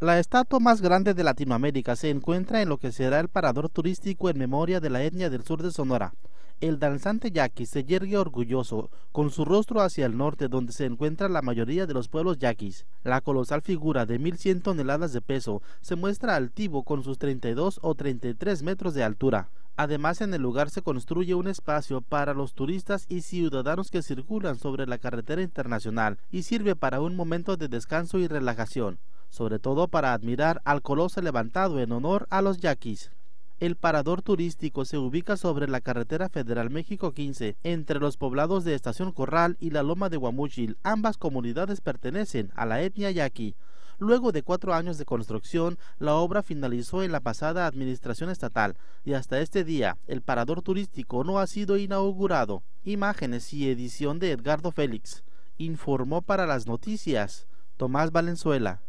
La estatua más grande de Latinoamérica se encuentra en lo que será el parador turístico en memoria de la etnia del sur de Sonora. El danzante yaqui se yergue orgulloso, con su rostro hacia el norte donde se encuentra la mayoría de los pueblos yaquis. La colosal figura de 1100 toneladas de peso se muestra altivo con sus 32 o 33 metros de altura. Además, en el lugar se construye un espacio para los turistas y ciudadanos que circulan sobre la carretera internacional y sirve para un momento de descanso y relajación sobre todo para admirar al coloso levantado en honor a los yaquis. El parador turístico se ubica sobre la carretera federal México 15, entre los poblados de Estación Corral y la Loma de Guamuchil. Ambas comunidades pertenecen a la etnia yaqui. Luego de cuatro años de construcción, la obra finalizó en la pasada administración estatal y hasta este día el parador turístico no ha sido inaugurado. Imágenes y edición de Edgardo Félix. Informó para las noticias Tomás Valenzuela.